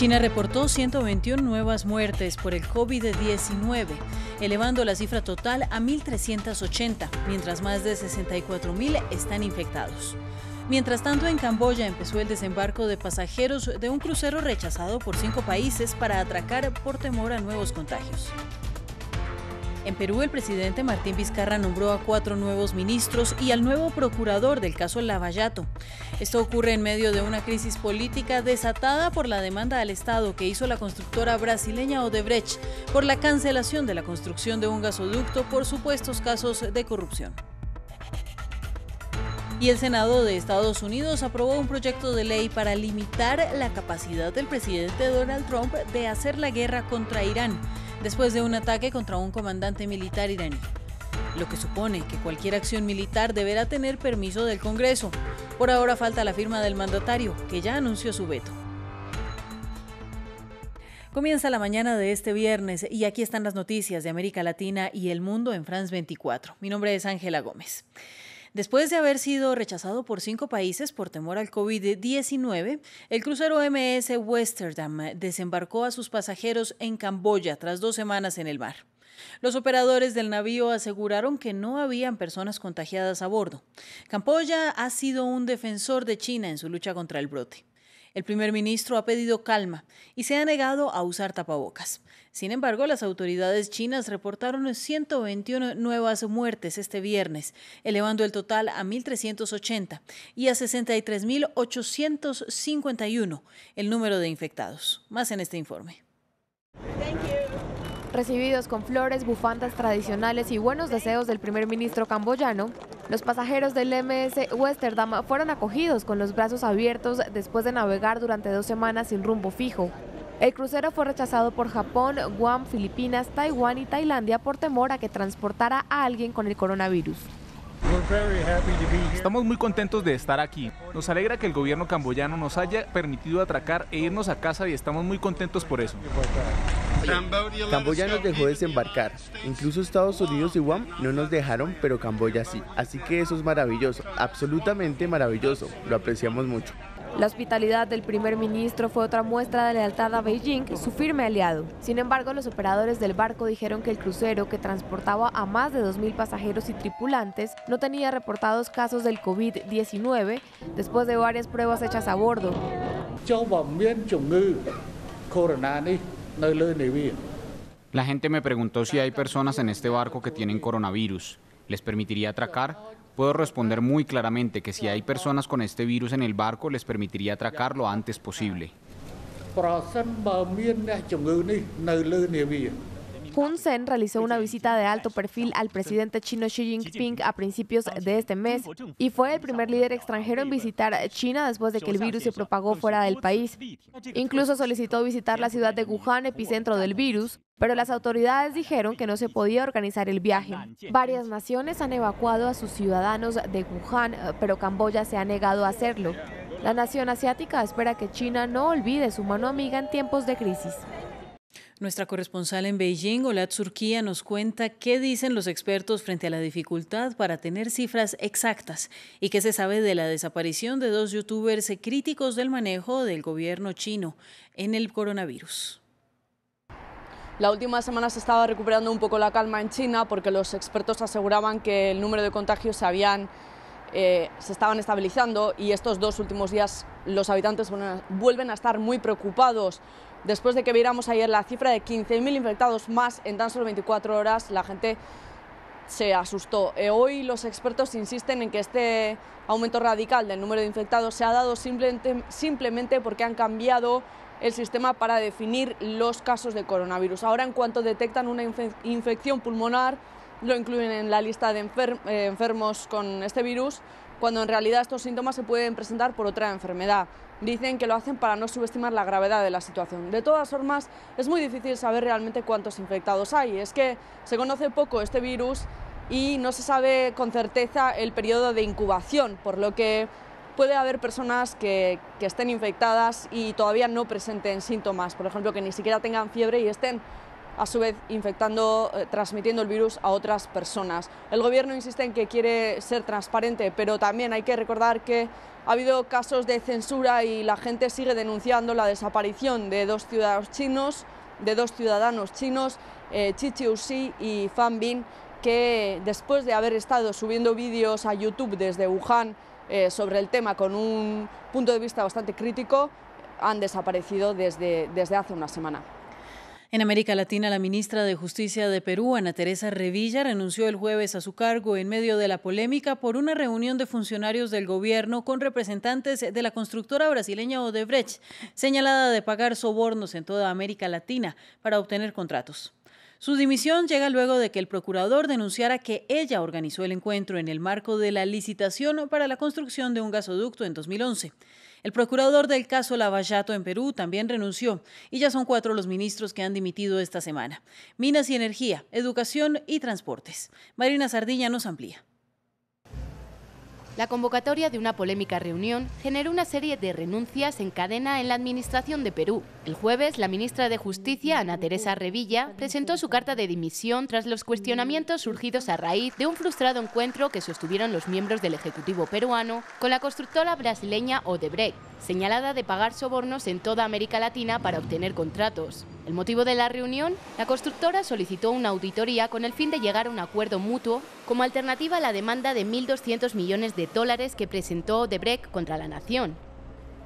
China reportó 121 nuevas muertes por el COVID-19, elevando la cifra total a 1.380, mientras más de 64.000 están infectados. Mientras tanto, en Camboya empezó el desembarco de pasajeros de un crucero rechazado por cinco países para atracar por temor a nuevos contagios. En Perú, el presidente Martín Vizcarra nombró a cuatro nuevos ministros y al nuevo procurador del caso Lavallato. Esto ocurre en medio de una crisis política desatada por la demanda al Estado que hizo la constructora brasileña Odebrecht por la cancelación de la construcción de un gasoducto por supuestos casos de corrupción. Y el Senado de Estados Unidos aprobó un proyecto de ley para limitar la capacidad del presidente Donald Trump de hacer la guerra contra Irán después de un ataque contra un comandante militar iraní, lo que supone que cualquier acción militar deberá tener permiso del Congreso. Por ahora falta la firma del mandatario, que ya anunció su veto. Comienza la mañana de este viernes y aquí están las noticias de América Latina y el mundo en France 24. Mi nombre es Ángela Gómez. Después de haber sido rechazado por cinco países por temor al COVID-19, el crucero MS Westerdam desembarcó a sus pasajeros en Camboya tras dos semanas en el mar. Los operadores del navío aseguraron que no habían personas contagiadas a bordo. Camboya ha sido un defensor de China en su lucha contra el brote. El primer ministro ha pedido calma y se ha negado a usar tapabocas. Sin embargo, las autoridades chinas reportaron 121 nuevas muertes este viernes, elevando el total a 1.380 y a 63.851 el número de infectados. Más en este informe. Recibidos con flores, bufandas tradicionales y buenos deseos del primer ministro camboyano, los pasajeros del MS Westerdam fueron acogidos con los brazos abiertos después de navegar durante dos semanas sin rumbo fijo. El crucero fue rechazado por Japón, Guam, Filipinas, Taiwán y Tailandia por temor a que transportara a alguien con el coronavirus. Estamos muy contentos de estar aquí. Nos alegra que el gobierno camboyano nos haya permitido atracar e irnos a casa y estamos muy contentos por eso. Camboya nos dejó desembarcar. Incluso Estados Unidos y Guam no nos dejaron, pero Camboya sí. Así que eso es maravilloso, absolutamente maravilloso. Lo apreciamos mucho. La hospitalidad del primer ministro fue otra muestra de lealtad a Beijing, su firme aliado. Sin embargo, los operadores del barco dijeron que el crucero, que transportaba a más de 2.000 pasajeros y tripulantes, no tenía reportados casos del COVID-19 después de varias pruebas hechas a bordo. La gente me preguntó si hay personas en este barco que tienen coronavirus. ¿Les permitiría atracar? Puedo responder muy claramente que si hay personas con este virus en el barco, les permitiría atracar lo antes posible. Hun Sen realizó una visita de alto perfil al presidente chino Xi Jinping a principios de este mes y fue el primer líder extranjero en visitar China después de que el virus se propagó fuera del país. Incluso solicitó visitar la ciudad de Wuhan, epicentro del virus, pero las autoridades dijeron que no se podía organizar el viaje. Varias naciones han evacuado a sus ciudadanos de Wuhan, pero Camboya se ha negado a hacerlo. La nación asiática espera que China no olvide su mano amiga en tiempos de crisis. Nuestra corresponsal en Beijing, Ola Surquía, nos cuenta qué dicen los expertos frente a la dificultad para tener cifras exactas y qué se sabe de la desaparición de dos youtubers críticos del manejo del gobierno chino en el coronavirus. La última semana se estaba recuperando un poco la calma en China porque los expertos aseguraban que el número de contagios se habían eh, se estaban estabilizando y estos dos últimos días los habitantes vuelven a estar muy preocupados Después de que viéramos ayer la cifra de 15.000 infectados más en tan solo 24 horas, la gente se asustó. Eh, hoy los expertos insisten en que este aumento radical del número de infectados se ha dado simplemente, porque han cambiado el sistema para definir los casos de coronavirus. Ahora, en cuanto detectan una infección pulmonar, lo incluyen en la lista de eh, enfermos con este virus, cuando en realidad estos síntomas se pueden presentar por otra enfermedad. Dicen que lo hacen para no subestimar la gravedad de la situación. De todas formas, es muy difícil saber realmente cuántos infectados hay. Es que se conoce poco este virus y no se sabe con certeza el periodo de incubación, por lo que puede haber personas que, que estén infectadas y todavía no presenten síntomas, por ejemplo, que ni siquiera tengan fiebre y estén a su vez infectando, eh, transmitiendo el virus a otras personas. El gobierno insiste en que quiere ser transparente, pero también hay que recordar que ha habido casos de censura y la gente sigue denunciando la desaparición de dos ciudadanos chinos, de dos ciudadanos chinos, eh, y Fan Bin, que después de haber estado subiendo vídeos a YouTube desde Wuhan eh, sobre el tema con un punto de vista bastante crítico, han desaparecido desde, desde hace una semana. En América Latina, la ministra de Justicia de Perú, Ana Teresa Revilla, renunció el jueves a su cargo en medio de la polémica por una reunión de funcionarios del gobierno con representantes de la constructora brasileña Odebrecht, señalada de pagar sobornos en toda América Latina para obtener contratos. Su dimisión llega luego de que el procurador denunciara que ella organizó el encuentro en el marco de la licitación para la construcción de un gasoducto en 2011. El procurador del caso Lavallato en Perú también renunció y ya son cuatro los ministros que han dimitido esta semana. Minas y Energía, Educación y Transportes. Marina Sardilla nos amplía. La convocatoria de una polémica reunión generó una serie de renuncias en cadena en la Administración de Perú. El jueves, la ministra de Justicia, Ana Teresa Revilla, presentó su carta de dimisión tras los cuestionamientos surgidos a raíz de un frustrado encuentro que sostuvieron los miembros del Ejecutivo peruano con la constructora brasileña Odebrecht señalada de pagar sobornos en toda América Latina para obtener contratos. El motivo de la reunión, la constructora solicitó una auditoría con el fin de llegar a un acuerdo mutuo como alternativa a la demanda de 1.200 millones de dólares que presentó Odebrecht contra la nación.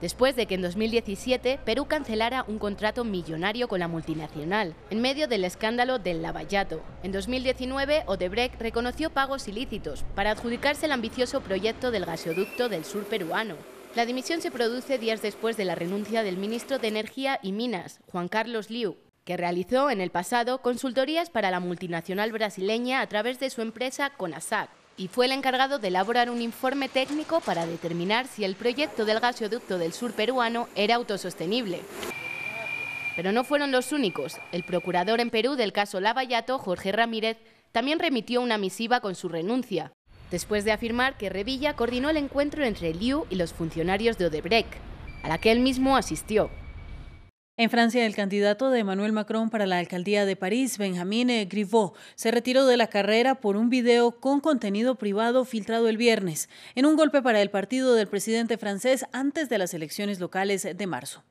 Después de que en 2017 Perú cancelara un contrato millonario con la multinacional, en medio del escándalo del Lavallato. En 2019, Odebrecht reconoció pagos ilícitos para adjudicarse el ambicioso proyecto del gasoducto del sur peruano, la dimisión se produce días después de la renuncia del ministro de Energía y Minas, Juan Carlos Liu, que realizó en el pasado consultorías para la multinacional brasileña a través de su empresa Conasac y fue el encargado de elaborar un informe técnico para determinar si el proyecto del gasoducto del sur peruano era autosostenible. Pero no fueron los únicos. El procurador en Perú del caso Lavallato, Jorge Ramírez, también remitió una misiva con su renuncia, después de afirmar que Revilla coordinó el encuentro entre Liu y los funcionarios de Odebrecht, a la que él mismo asistió. En Francia, el candidato de Emmanuel Macron para la alcaldía de París, Benjamin Griveaux, se retiró de la carrera por un video con contenido privado filtrado el viernes, en un golpe para el partido del presidente francés antes de las elecciones locales de marzo.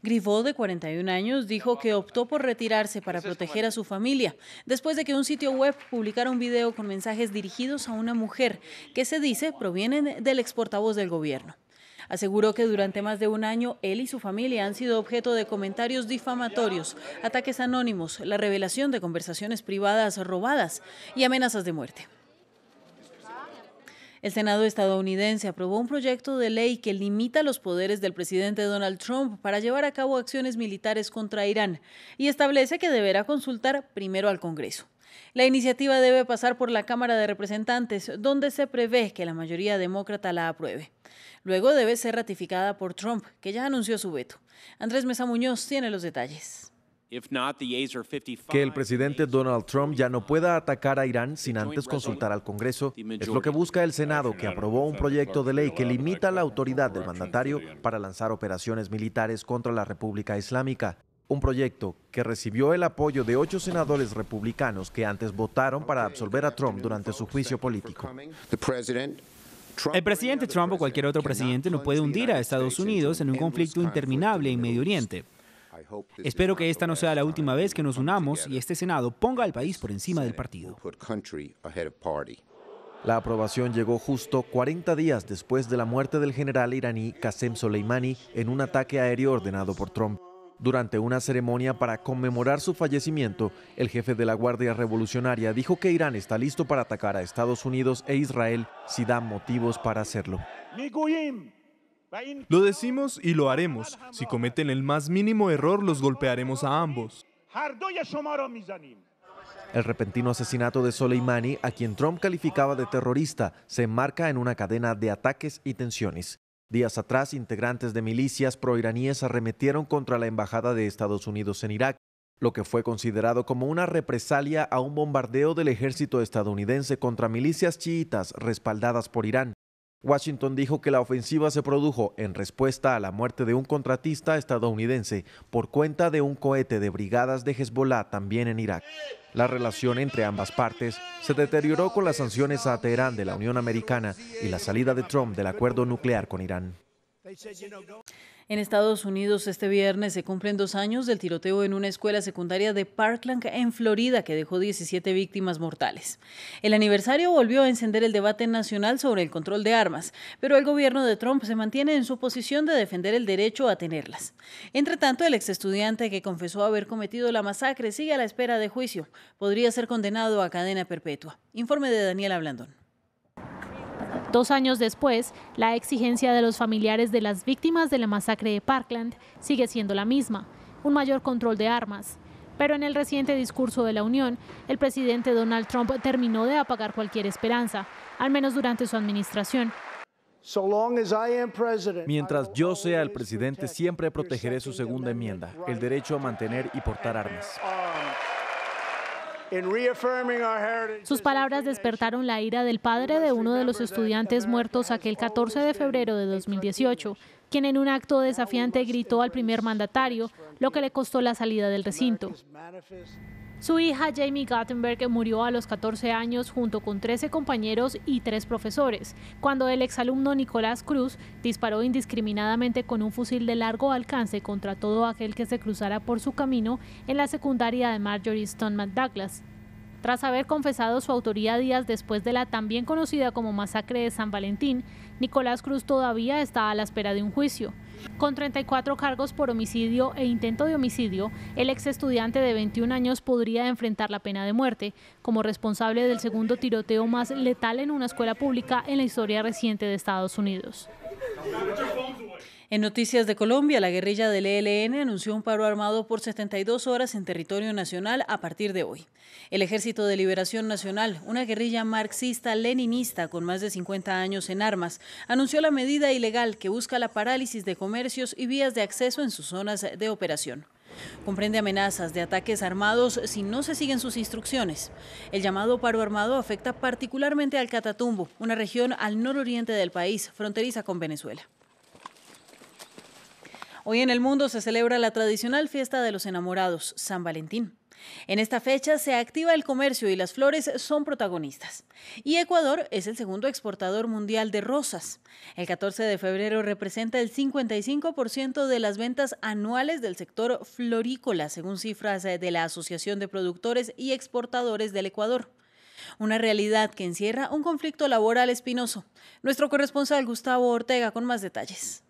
Griveaux, de 41 años, dijo que optó por retirarse para proteger a su familia, después de que un sitio web publicara un video con mensajes dirigidos a una mujer que se dice provienen del exportavoz del gobierno. Aseguró que durante más de un año él y su familia han sido objeto de comentarios difamatorios, ataques anónimos, la revelación de conversaciones privadas robadas y amenazas de muerte. El Senado estadounidense aprobó un proyecto de ley que limita los poderes del presidente Donald Trump para llevar a cabo acciones militares contra Irán y establece que deberá consultar primero al Congreso. La iniciativa debe pasar por la Cámara de Representantes, donde se prevé que la mayoría demócrata la apruebe. Luego debe ser ratificada por Trump, que ya anunció su veto. Andrés Mesa Muñoz tiene los detalles. Que el presidente Donald Trump ya no pueda atacar a Irán sin antes consultar al Congreso es lo que busca el Senado, que aprobó un proyecto de ley que limita la autoridad del mandatario para lanzar operaciones militares contra la República Islámica un proyecto que recibió el apoyo de ocho senadores republicanos que antes votaron para absolver a Trump durante su juicio político. El presidente Trump o cualquier otro presidente no puede hundir a Estados Unidos en un conflicto interminable en Medio Oriente. Espero que esta no sea la última vez que nos unamos y este Senado ponga al país por encima del partido. La aprobación llegó justo 40 días después de la muerte del general iraní Qasem Soleimani en un ataque aéreo ordenado por Trump. Durante una ceremonia para conmemorar su fallecimiento, el jefe de la Guardia Revolucionaria dijo que Irán está listo para atacar a Estados Unidos e Israel si da motivos para hacerlo. Lo decimos y lo haremos. Si cometen el más mínimo error, los golpearemos a ambos. El repentino asesinato de Soleimani, a quien Trump calificaba de terrorista, se enmarca en una cadena de ataques y tensiones. Días atrás, integrantes de milicias proiraníes arremetieron contra la embajada de Estados Unidos en Irak, lo que fue considerado como una represalia a un bombardeo del ejército estadounidense contra milicias chiitas respaldadas por Irán. Washington dijo que la ofensiva se produjo en respuesta a la muerte de un contratista estadounidense por cuenta de un cohete de brigadas de Hezbollah también en Irak. La relación entre ambas partes se deterioró con las sanciones a Teherán de la Unión Americana y la salida de Trump del acuerdo nuclear con Irán. En Estados Unidos este viernes se cumplen dos años del tiroteo en una escuela secundaria de Parkland en Florida que dejó 17 víctimas mortales. El aniversario volvió a encender el debate nacional sobre el control de armas, pero el gobierno de Trump se mantiene en su posición de defender el derecho a tenerlas. Entre tanto, el ex estudiante que confesó haber cometido la masacre sigue a la espera de juicio. Podría ser condenado a cadena perpetua. Informe de Daniela Blandón. Dos años después, la exigencia de los familiares de las víctimas de la masacre de Parkland sigue siendo la misma, un mayor control de armas. Pero en el reciente discurso de la Unión, el presidente Donald Trump terminó de apagar cualquier esperanza, al menos durante su administración. Mientras yo sea el presidente, siempre protegeré su segunda enmienda, el derecho a mantener y portar armas. Sus palabras despertaron la ira del padre de uno de los estudiantes muertos aquel 14 de febrero de 2018, quien en un acto desafiante gritó al primer mandatario, lo que le costó la salida del recinto. Su hija Jamie Gattenberg murió a los 14 años junto con 13 compañeros y 3 profesores, cuando el exalumno Nicolás Cruz disparó indiscriminadamente con un fusil de largo alcance contra todo aquel que se cruzara por su camino en la secundaria de Marjorie Stoneman Douglas, tras haber confesado su autoría días después de la también conocida como masacre de San Valentín, Nicolás Cruz todavía está a la espera de un juicio. Con 34 cargos por homicidio e intento de homicidio, el ex estudiante de 21 años podría enfrentar la pena de muerte como responsable del segundo tiroteo más letal en una escuela pública en la historia reciente de Estados Unidos. En noticias de Colombia, la guerrilla del ELN anunció un paro armado por 72 horas en territorio nacional a partir de hoy. El Ejército de Liberación Nacional, una guerrilla marxista-leninista con más de 50 años en armas, anunció la medida ilegal que busca la parálisis de comercios y vías de acceso en sus zonas de operación. Comprende amenazas de ataques armados si no se siguen sus instrucciones. El llamado paro armado afecta particularmente al Catatumbo, una región al nororiente del país, fronteriza con Venezuela. Hoy en el mundo se celebra la tradicional fiesta de los enamorados, San Valentín. En esta fecha se activa el comercio y las flores son protagonistas. Y Ecuador es el segundo exportador mundial de rosas. El 14 de febrero representa el 55% de las ventas anuales del sector florícola, según cifras de la Asociación de Productores y Exportadores del Ecuador. Una realidad que encierra un conflicto laboral espinoso. Nuestro corresponsal Gustavo Ortega con más detalles.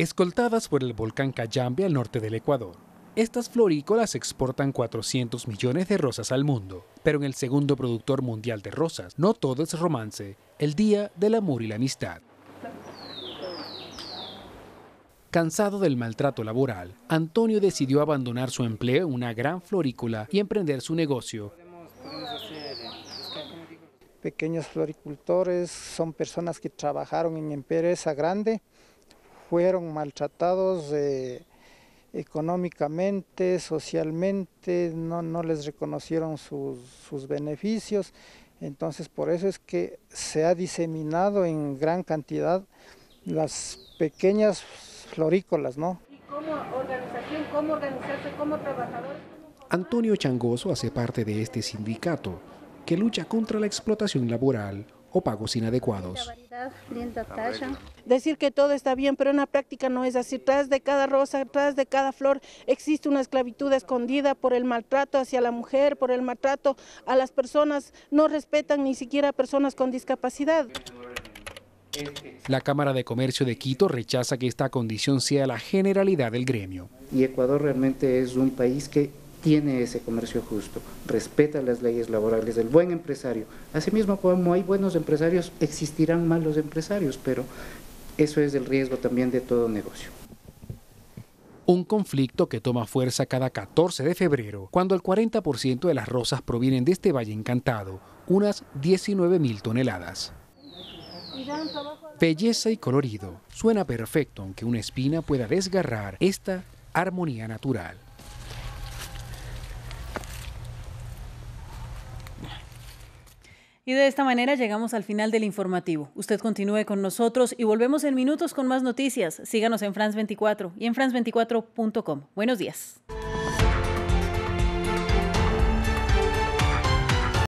Escoltadas por el volcán Cayambe al norte del Ecuador, estas florícolas exportan 400 millones de rosas al mundo, pero en el segundo productor mundial de rosas, no todo es romance, el día del amor y la amistad. Cansado del maltrato laboral, Antonio decidió abandonar su empleo en una gran florícola y emprender su negocio. Pequeños floricultores son personas que trabajaron en empresa grande fueron maltratados eh, económicamente, socialmente, no, les reconocieron sus, beneficios. Entonces por eso es que se ha diseminado en gran cantidad las pequeñas florícolas, ¿no? cómo cómo organizarse trabajadores? Antonio Changoso hace parte de este sindicato que lucha contra la explotación laboral o pagos inadecuados. Decir que todo está bien, pero en la práctica no es así. Tras de cada rosa, tras de cada flor, existe una esclavitud escondida por el maltrato hacia la mujer, por el maltrato a las personas. No respetan ni siquiera a personas con discapacidad. La Cámara de Comercio de Quito rechaza que esta condición sea la generalidad del gremio. Y Ecuador realmente es un país que tiene ese comercio justo, respeta las leyes laborales del buen empresario. Asimismo, como hay buenos empresarios, existirán malos empresarios, pero eso es el riesgo también de todo negocio. Un conflicto que toma fuerza cada 14 de febrero, cuando el 40% de las rosas provienen de este valle encantado, unas 19.000 toneladas. Belleza y colorido. Suena perfecto aunque una espina pueda desgarrar esta armonía natural. Y de esta manera llegamos al final del informativo. Usted continúe con nosotros y volvemos en minutos con más noticias. Síganos en France 24 y en france24.com. Buenos días.